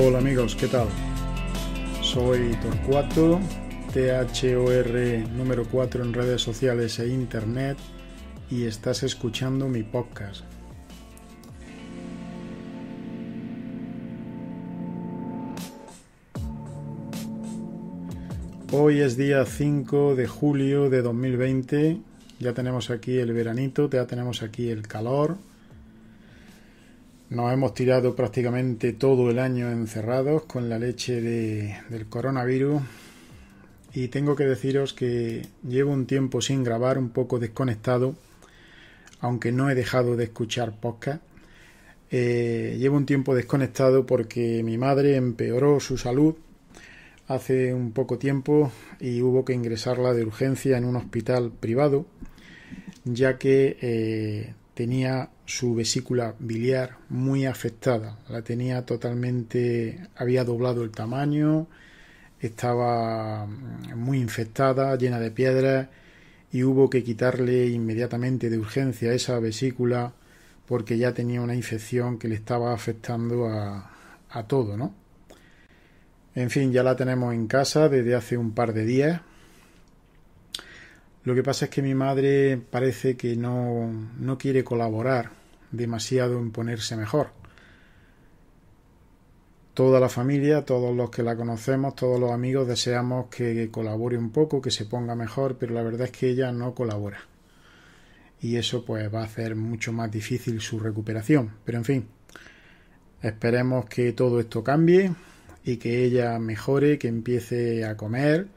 Hola amigos, ¿qué tal? Soy Torcuato, THOR número 4 en redes sociales e internet y estás escuchando mi podcast. Hoy es día 5 de julio de 2020, ya tenemos aquí el veranito, ya tenemos aquí el calor, nos hemos tirado prácticamente todo el año encerrados con la leche del coronavirus y tengo que deciros que llevo un tiempo sin grabar, un poco desconectado, aunque no he dejado de escuchar podcast. Eh, llevo un tiempo desconectado porque mi madre empeoró su salud hace un poco tiempo y hubo que ingresarla de urgencia en un hospital privado ya que eh, tenía su vesícula biliar muy afectada. La tenía totalmente, había doblado el tamaño, estaba mm, muy infectada, llena de piedras y hubo que quitarle inmediatamente de urgencia esa vesícula porque ya tenía una infección que le estaba afectando a, todo, ¿no? En fin, ya la tenemos en casa desde hace un par de días. Lo que pasa es que mi madre parece que no quiere colaborar demasiado en ponerse mejor. Toda la familia, todos los que la conocemos, todos los amigos deseamos que colabore un poco, que se ponga mejor, pero la verdad es que ella no colabora. Y eso pues va a hacer mucho más difícil su recuperación. Pero en fin, esperemos que todo esto cambie y que ella mejore, que empiece a comer.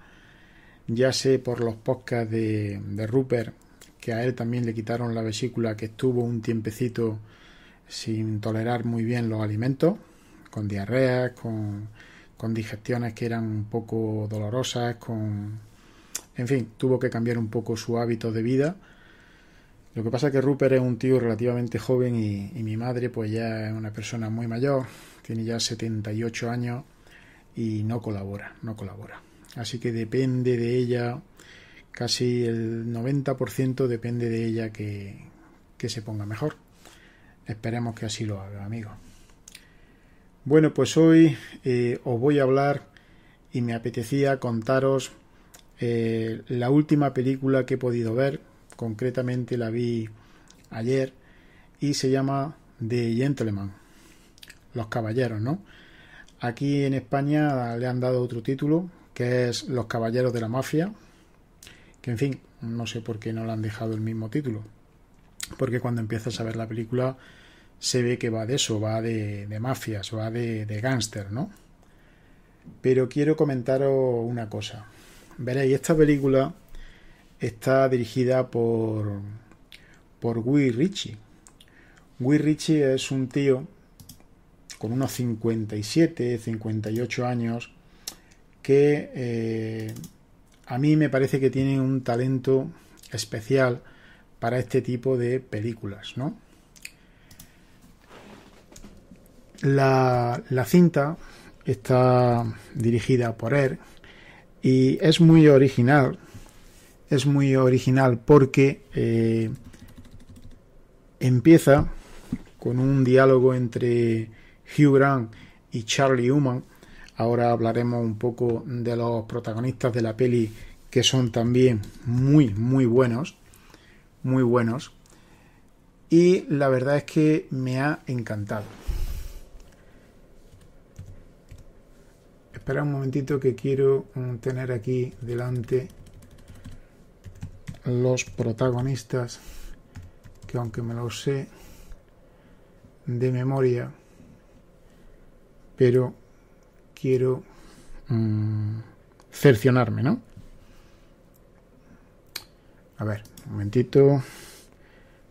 Ya sé por los podcasts de, de Rupert que a él también le quitaron la vesícula, que estuvo un tiempecito sin tolerar muy bien los alimentos, con diarreas, con, con digestiones que eran un poco dolorosas, con... En fin, tuvo que cambiar un poco su hábito de vida. Lo que pasa es que Rupert es un tío relativamente joven y, y mi madre pues ya es una persona muy mayor, tiene ya 78 años y no colabora, no colabora. Así que depende de ella Casi el 90% depende de ella que, que se ponga mejor. Esperemos que así lo haga, amigos. Bueno, pues hoy eh, os voy a hablar y me apetecía contaros eh, la última película que he podido ver. Concretamente la vi ayer y se llama The Gentleman. Los caballeros, ¿no? Aquí en España le han dado otro título que es Los caballeros de la mafia, que en fin, no sé por qué no le han dejado el mismo título. Porque cuando empiezas a ver la película se ve que va de eso, va de, mafias, va de, de gángster, ¿no? Pero quiero comentaros una cosa. Veréis, esta película está dirigida por, por Guy Ritchie. Guy Ritchie es un tío con unos 57, 58 años que eh, a mí me parece que tiene un talento especial para este tipo de películas, La, cinta está dirigida por él y es muy original. Es muy original porque eh, empieza con un diálogo entre Hugh Grant y Charlie Human Ahora hablaremos un poco de los protagonistas de la peli que son también muy, muy buenos. Muy buenos. Y la verdad es que me ha encantado. Espera un momentito que quiero mm, tener aquí delante los protagonistas que aunque me los sé de memoria pero quiero mm, cercionarme, ¿no? A ver, un momentito.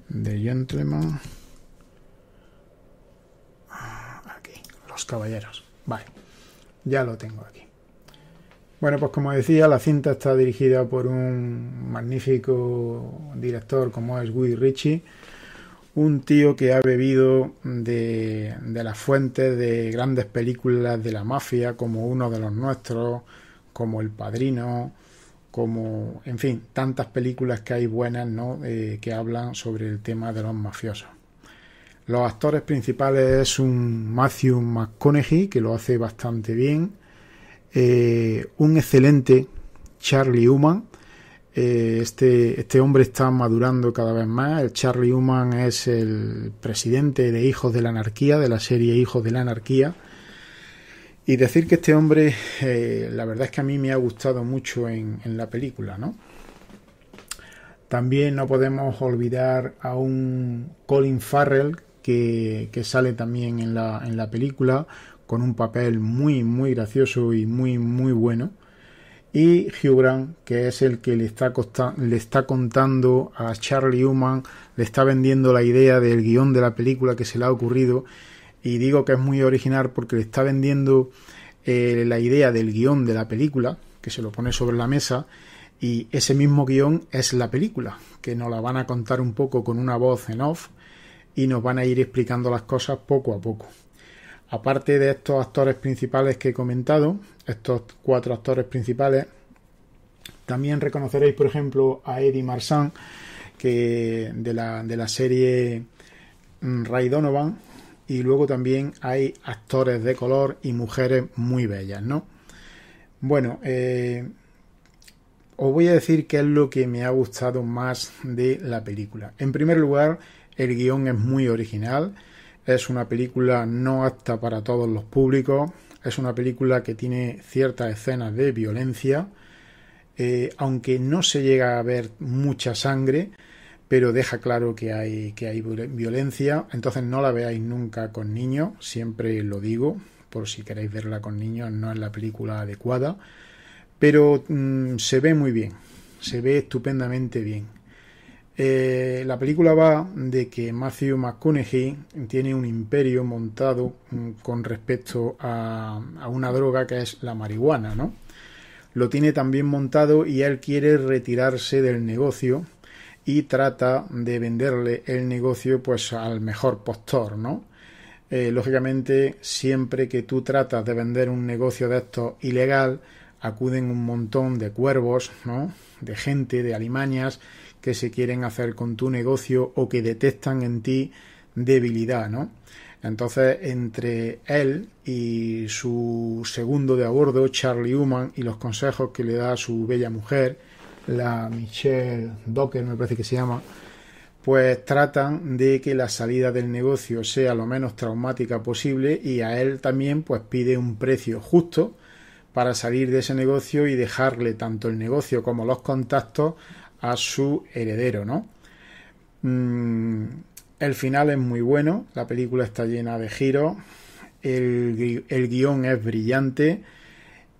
de Gentleman. Ah, aquí, los caballeros. Vale, ya lo tengo aquí. Bueno, pues como decía, la cinta está dirigida por un magnífico director como es Guy Ritchie un tío que ha bebido de, las fuentes de grandes películas de la mafia, como uno de los nuestros, como El Padrino, como, en fin, tantas películas que hay buenas, ¿no? Eh, que hablan sobre el tema de los mafiosos. Los actores principales es un Matthew McConaughey, que lo hace bastante bien, eh, un excelente Charlie Human, eh, este, este hombre está madurando cada vez más. El Charlie Human es el presidente de Hijos de la Anarquía, de la serie Hijos de la Anarquía. Y decir que este hombre, eh, la verdad es que a mí me ha gustado mucho en, la película, ¿no? También no podemos olvidar a un Colin Farrell que, sale también en la, en la película con un papel muy, muy gracioso y muy, muy bueno y Hugh Grant, que es el que le está, le está contando a Charlie Human, le está vendiendo la idea del guión de la película que se le ha ocurrido, y digo que es muy original porque le está vendiendo eh, la idea del guión de la película, que se lo pone sobre la mesa, y ese mismo guión es la película, que nos la van a contar un poco con una voz en off, y nos van a ir explicando las cosas poco a poco. Aparte de estos actores principales que he comentado, estos cuatro actores principales, también reconoceréis, por ejemplo, a Eddie Marsan, de la, serie mm, Ray Donovan, y luego también hay actores de color y mujeres muy bellas, ¿no? Bueno, eh, os voy a decir qué es lo que me ha gustado más de la película. En primer lugar, el guión es muy original es una película no apta para todos los públicos. Es una película que tiene ciertas escenas de violencia. Eh, aunque no se llega a ver mucha sangre, pero deja claro que hay, violencia. Entonces no la veáis nunca con niños, siempre lo digo, por si queréis verla con niños, no es la película adecuada. Pero mm, se ve muy bien, se ve estupendamente bien. Eh, la película va de que Matthew McConaughey tiene un imperio montado mm, con respecto a, una droga que es la marihuana, ¿no? Lo tiene también montado y él quiere retirarse del negocio y trata de venderle el negocio pues al mejor postor, ¿no? Eh, lógicamente, siempre que tú tratas de vender un negocio de esto ilegal, acuden un montón de cuervos, ¿no? De gente, de alimañas que se quieren hacer con tu negocio o que detectan en ti debilidad, ¿no? Entonces, entre él y su segundo de abordo, Charlie Human, y los consejos que le da su bella mujer, la Michelle Docker, me parece que se llama, pues tratan de que la salida del negocio sea lo menos traumática posible y a él también pues pide un precio justo para salir de ese negocio y dejarle tanto el negocio como los contactos a su heredero, ¿no? Mm, el final es muy bueno, la película está llena de giros, el, guión es brillante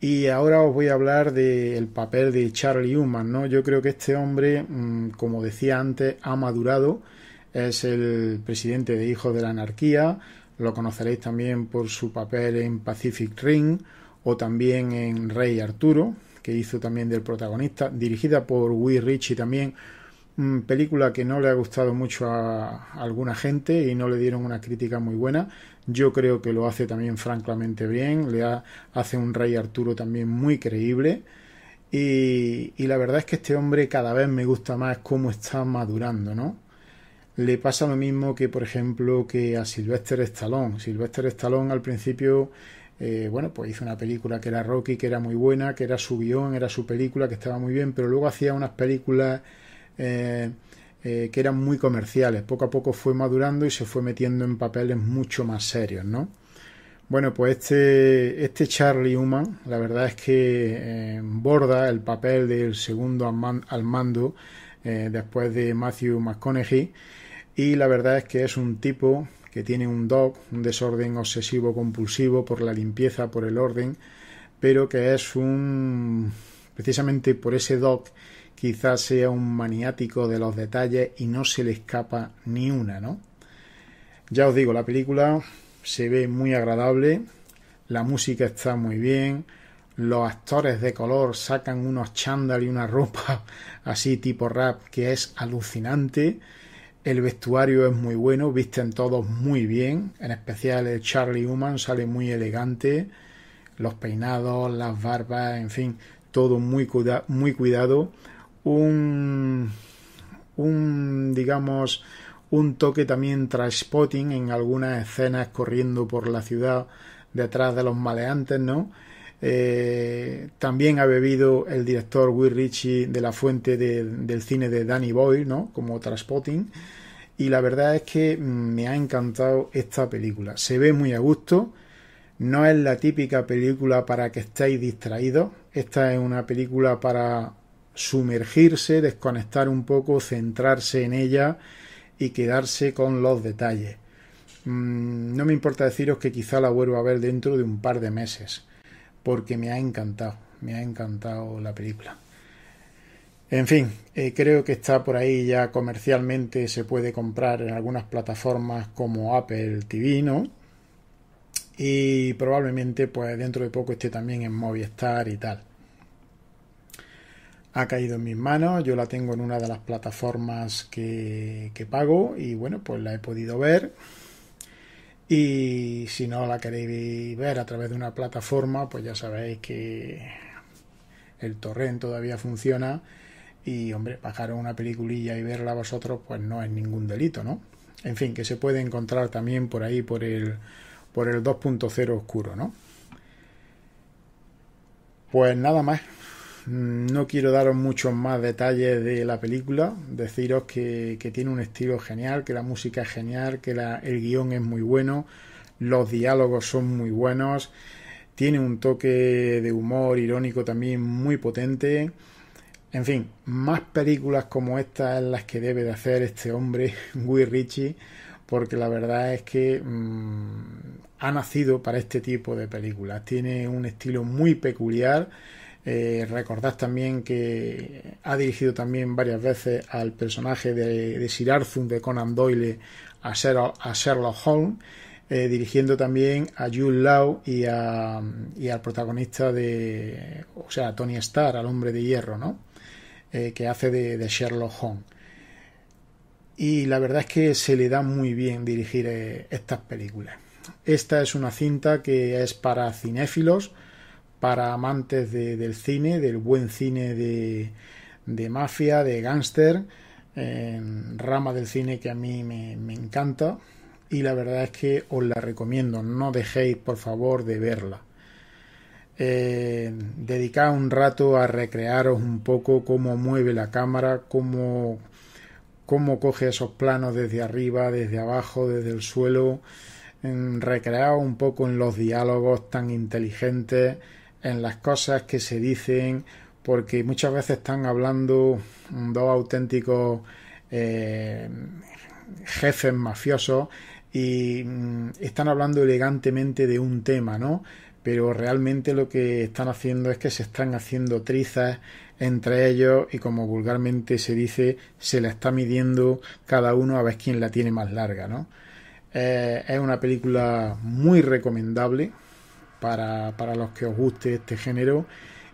y ahora os voy a hablar del papel de Charlie Human, ¿no? Yo creo que este hombre, mm, como decía antes, ha madurado, es el presidente de Hijos de la Anarquía, lo conoceréis también por su papel en Pacific Ring o también en Rey Arturo, hizo también del protagonista, dirigida por Will Ritchie también, mm, película que no le ha gustado mucho a alguna gente y no le dieron una crítica muy buena. Yo creo que lo hace también francamente bien, le hace un Rey Arturo también muy creíble. Y, y, la verdad es que este hombre cada vez me gusta más cómo está madurando, ¿no? Le pasa lo mismo que, por ejemplo, que a Sylvester Stallone. Sylvester Stallone al principio eh, bueno, pues hizo una película que era Rocky, que era muy buena, que era su guión, era su película, que estaba muy bien, pero luego hacía unas películas eh, eh, que eran muy comerciales. Poco a poco fue madurando y se fue metiendo en papeles mucho más serios, ¿no? Bueno, pues este, este Charlie Human, la verdad es que borda el papel del segundo al, mando después de Matthew McConaughey y la verdad es que es un tipo que tiene un DOC, un desorden obsesivo compulsivo por la limpieza, por el orden, pero que es un precisamente por ese DOC quizás sea un maniático de los detalles y no se le escapa ni una, ¿no? Ya os digo, la película se ve muy agradable, la música está muy bien, los actores de color sacan unos chándal y una ropa así tipo rap que es alucinante. El vestuario es muy bueno, visten todos muy bien, en especial el Charlie Human sale muy elegante, los peinados, las barbas, en fin, todo muy, muy cuidado. Un, un, digamos, un toque también spotting en algunas escenas corriendo por la ciudad detrás de los maleantes, ¿no? Eh, también ha bebido el director Will Ritchie de la fuente del cine de Danny Boyle, ¿no? Como Traspotting. Y la verdad es que mm, me ha encantado esta película. Se ve muy a gusto. No es la típica película para que estéis distraídos. Esta es una película para sumergirse, desconectar un poco, centrarse en ella y quedarse con los detalles. Mm, no me importa deciros que quizá la vuelva a ver dentro de un par de meses porque me ha encantado, me ha encantado la película. En fin, eh, creo que está por ahí ya comercialmente, se puede comprar en algunas plataformas como Apple TV, ¿no? Y probablemente pues dentro de poco esté también en Movistar y tal. Ha caído en mis manos, yo la tengo en una de las plataformas que pago y bueno, pues la he podido ver y si no la queréis ver a través de una plataforma, pues ya sabéis que el torrent todavía funciona. Y hombre, bajar una peliculilla y verla vosotros, pues no es ningún delito, ¿no? En fin, que se puede encontrar también por ahí por el, por el 2.0 oscuro, ¿no? Pues nada más. Mm, no quiero daros muchos más detalles de la película, deciros que, tiene un estilo genial, que la música es genial, que el guión es muy bueno, los diálogos son muy buenos, tiene un toque de humor irónico también muy potente. En fin, más películas como esta es las que debe de hacer este hombre, Guy Ritchie, porque la verdad es que mm, ha nacido para este tipo de películas. Tiene un estilo muy peculiar eh, recordad también que ha dirigido también varias veces al personaje de, Sir Arthur de Conan Doyle a Sherlock, Holmes, eh, dirigiendo también a Jude Law y, al protagonista de, o sea, Tony Starr, al hombre de hierro, ¿no? Eh, que hace de, de, Sherlock Holmes. Y la verdad es que se le da muy bien dirigir estas películas. Esta es una cinta que es para cinéfilos, para amantes del cine, del buen cine de, mafia, de gángster, rama del cine que a mí me, encanta y la verdad es que os la recomiendo, no dejéis por favor de verla. Eh, dedicad un rato a recrearos un poco cómo mueve la cámara, cómo, cómo coge esos planos desde arriba, desde abajo, desde el suelo. Eh, un poco en los diálogos tan inteligentes en las cosas que se dicen, porque muchas veces están hablando dos auténticos eh, jefes mafiosos y mm, están hablando elegantemente de un tema, ¿no? Pero realmente lo que están haciendo es que se están haciendo trizas entre ellos y como vulgarmente se dice, se la está midiendo cada uno a ver quién la tiene más larga, ¿no? Eh, es una película muy recomendable, para, para los que os guste este género.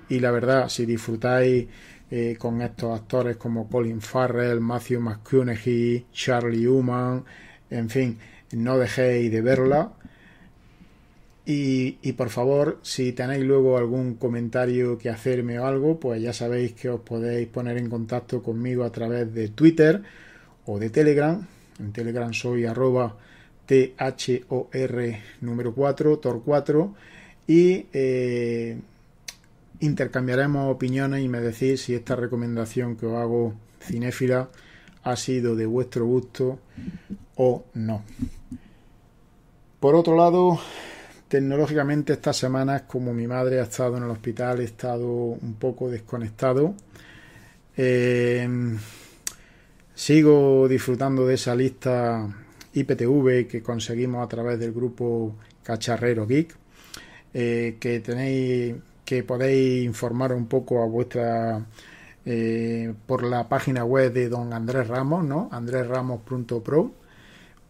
Y la verdad, si disfrutáis eh, con estos actores como Colin Farrell, Matthew McConaughey, Charlie Human, en fin, no dejéis de verla. Y, por favor, si tenéis luego algún comentario que hacerme o algo, pues ya sabéis que os podéis poner en contacto conmigo a través de Twitter o de Telegram. En Telegram soy arroba THOR número 4, TOR 4 y eh, intercambiaremos opiniones y me decís si esta recomendación que os hago cinéfila ha sido de vuestro gusto o no. Por otro lado, tecnológicamente estas semanas, como mi madre ha estado en el hospital, he estado un poco desconectado. Em, sigo disfrutando de esa lista IPTV que conseguimos a través del grupo Cacharrero Geek eh, que tenéis que podéis informar un poco a vuestra eh, por la página web de don Andrés Ramos, ¿no? pro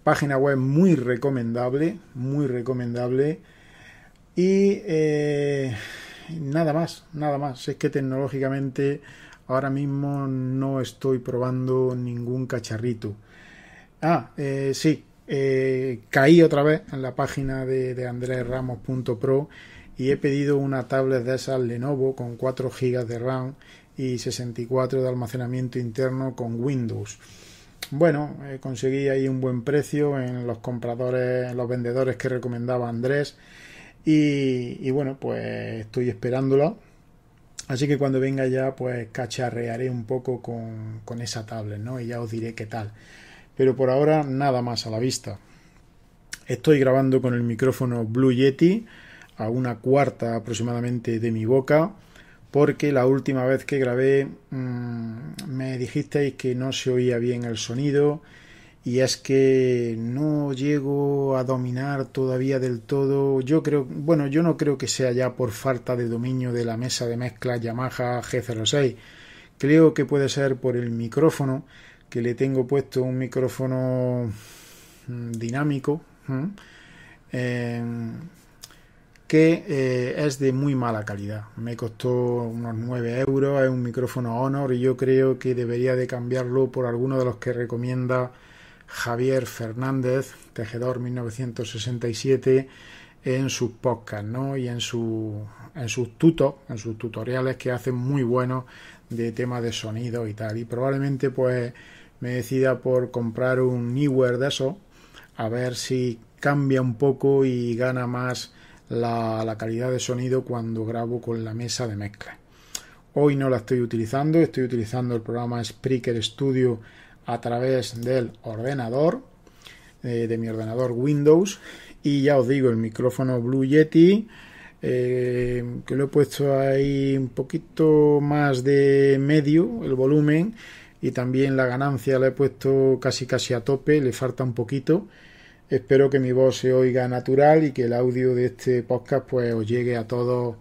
Página web muy recomendable, muy recomendable. Y eh, nada más, nada más. Es que tecnológicamente ahora mismo no estoy probando ningún cacharrito. Ah, sí, eh, caí otra vez en la página de, de andresramos.pro y he pedido una tablet de esas Lenovo con 4 GB de RAM y 64 de almacenamiento interno con Windows. Bueno, eh, conseguí ahí un buen precio en los compradores, los vendedores que recomendaba Andrés. Y, bueno, pues estoy esperándola. Así que cuando venga ya, pues cacharrearé un poco con, esa tablet, ¿no? Y ya os diré qué tal pero por ahora nada más a la vista. Estoy grabando con el micrófono Blue Yeti a una cuarta aproximadamente de mi boca porque la última vez que grabé mm, me dijisteis que no se oía bien el sonido y es que no llego a dominar todavía del todo. Yo creo, bueno, yo no creo que sea ya por falta de dominio de la mesa de mezcla Yamaha G06. Creo que puede ser por el micrófono que le tengo puesto un micrófono mm, dinámico em, que eh, es de muy mala calidad. Me costó unos 9 euros, es un micrófono Honor y yo creo que debería de cambiarlo por alguno de los que recomienda Javier Fernández, Tejedor 1967, en sus podcasts y en, su, en sus tutos, en sus tutoriales que hacen muy buenos de temas de sonido y tal. Y probablemente pues me decida por comprar un Newer de eso, a ver si cambia un poco y gana más la, calidad de sonido cuando grabo con la mesa de mezcla. Hoy no la estoy utilizando, estoy utilizando el programa Spreaker Studio a través del ordenador, eh, de mi ordenador Windows. Y ya os digo, el micrófono Blue Yeti, eh, que lo he puesto ahí un poquito más de medio el volumen y también la ganancia la he puesto casi casi a tope, le falta un poquito. Espero que mi voz se oiga natural y que el audio de este podcast pues os llegue a todos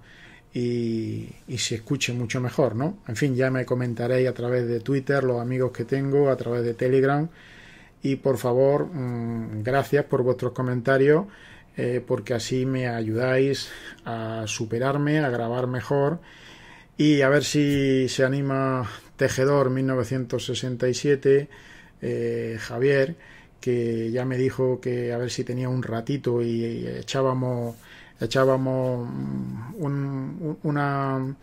y, se escuche mucho mejor, ¿no? En fin, ya me comentaréis a través de Twitter, los amigos que tengo, a través de Telegram y por favor, mm, gracias por vuestros comentarios eh, porque así me ayudáis a superarme, a grabar mejor y a ver si se anima Tejedor 1967, eh, Javier, que ya me dijo que a ver si tenía un ratito y, echábamos, echábamos mm, un, una,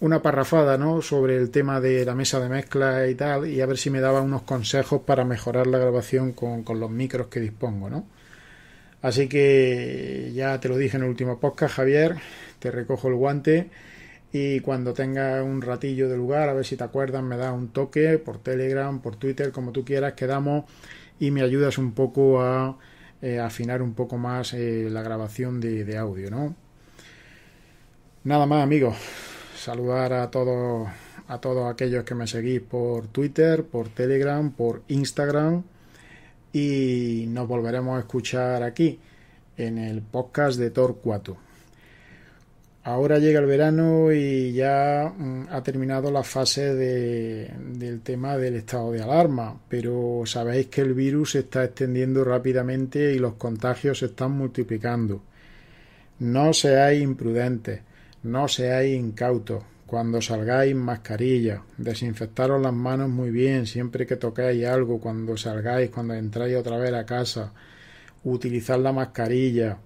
una parrafada ¿no? sobre el tema de la mesa de mezcla y tal, y a ver si me daba unos consejos para mejorar la grabación con, con los micros que dispongo. ¿no? Así que ya te lo dije en el último podcast, Javier, te recojo el guante y cuando tenga un ratillo de lugar, a ver si te acuerdas, me da un toque por Telegram, por Twitter, como tú quieras, quedamos y me ayudas un poco a eh, afinar un poco más eh, la grabación de, audio, ¿no? Nada más, amigos. Saludar a todos a todos aquellos que me seguís por Twitter, por Telegram, por Instagram y nos volveremos a escuchar aquí en el podcast de Torcuato. Ahora llega el verano y ya mm, ha terminado la fase del tema del estado de alarma, pero sabéis que el virus se está extendiendo rápidamente y los contagios se están multiplicando. No seáis imprudentes, no seáis incautos. Cuando salgáis, mascarilla. Desinfectaros las manos muy bien siempre que toquéis algo, cuando salgáis, cuando entráis otra vez a casa. Utilizad la mascarilla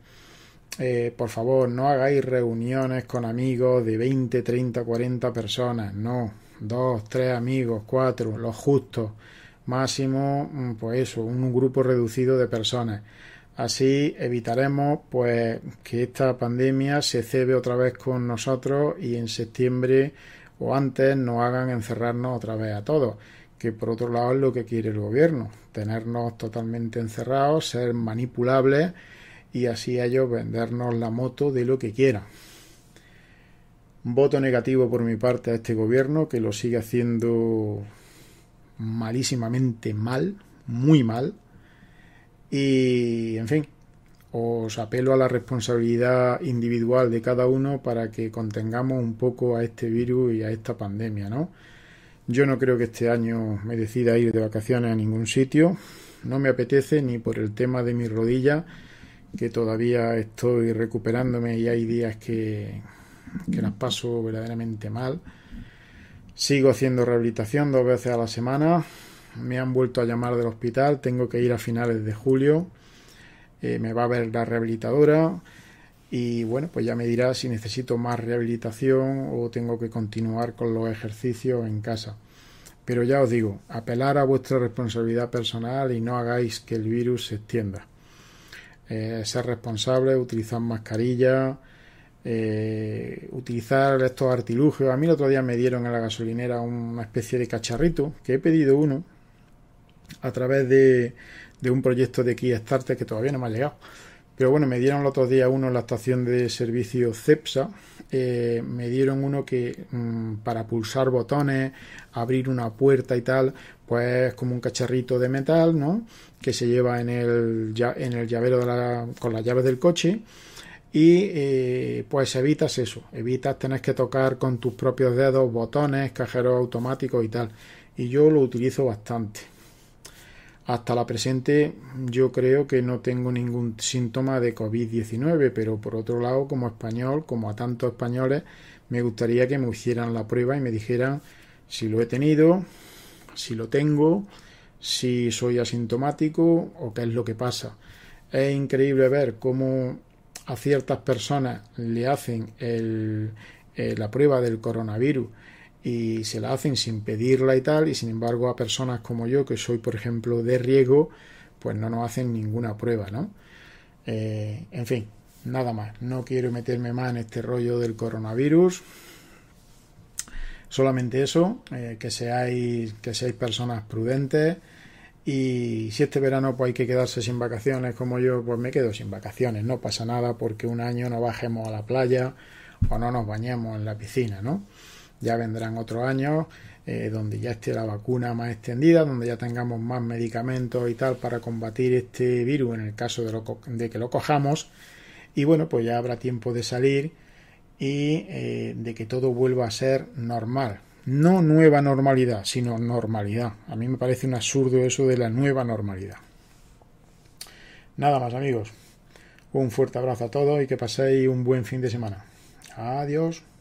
eh, por favor, no hagáis reuniones con amigos de 20, 30, 40 personas, no, dos, tres amigos, cuatro, los justos, máximo, mm, pues eso, un grupo reducido de personas. Así evitaremos pues que esta pandemia se cebe otra vez con nosotros y en septiembre o antes nos hagan encerrarnos otra vez a todos, que por otro lado es lo que quiere el gobierno, tenernos totalmente encerrados, ser manipulables y así a ellos vendernos la moto de lo que quieran. Voto negativo por mi parte a este gobierno que lo sigue haciendo malísimamente mal, muy mal. Y, en fin, os apelo a la responsabilidad individual de cada uno para que contengamos un poco a este virus y a esta pandemia, ¿no? Yo no creo que este año me decida ir de vacaciones a ningún sitio. No me apetece ni por el tema de mi rodilla que todavía estoy recuperándome y hay días que, las paso verdaderamente mal. Sigo haciendo rehabilitación dos veces a la semana. Me han vuelto a llamar del hospital. Tengo que ir a finales de julio. Eh, me va a ver la rehabilitadora. Y bueno, pues ya me dirá si necesito más rehabilitación o tengo que continuar con los ejercicios en casa. Pero ya os digo, apelar a vuestra responsabilidad personal y no hagáis que el virus se extienda. Eh, ser responsable, utilizar mascarilla, eh, utilizar estos artilugios. A mí el otro día me dieron en la gasolinera una especie de cacharrito, que he pedido uno a través de, de un proyecto de Starter que todavía no me ha llegado. Pero bueno, me dieron el otro día uno en la estación de servicio CEPSA, eh, me dieron uno que mm, para pulsar botones, abrir una puerta y tal, pues como un cacharrito de metal, ¿no? Que se lleva en el, en el llavero de la, con las llaves del coche y eh, pues evitas eso, evitas tener que tocar con tus propios dedos botones, cajeros automáticos y tal. Y yo lo utilizo bastante. Hasta la presente yo creo que no tengo ningún síntoma de COVID-19, pero por otro lado, como español, como a tantos españoles, me gustaría que me hicieran la prueba y me dijeran si lo he tenido, si lo tengo, si soy asintomático o qué es lo que pasa. Es increíble ver cómo a ciertas personas le hacen eh, la prueba del coronavirus y se la hacen sin pedirla y tal, y sin embargo a personas como yo, que soy por ejemplo de riego, pues no nos hacen ninguna prueba, ¿no? Eh, en fin, nada más, no quiero meterme más en este rollo del coronavirus. Solamente eso, eh, que, seáis, que seáis personas prudentes y si este verano pues hay que quedarse sin vacaciones como yo, pues me quedo sin vacaciones, no pasa nada porque un año no bajemos a la playa o no nos bañemos en la piscina, ¿no? Ya vendrán otros años eh, donde ya esté la vacuna más extendida, donde ya tengamos más medicamentos y tal para combatir este virus en el caso de, de que lo cojamos. Y bueno, pues ya habrá tiempo de salir y eh, de que todo vuelva a ser normal. No nueva normalidad, sino normalidad. A mí me parece un absurdo eso de la nueva normalidad. Nada más amigos. Un fuerte abrazo a todos y que paséis un buen fin de semana. Adiós.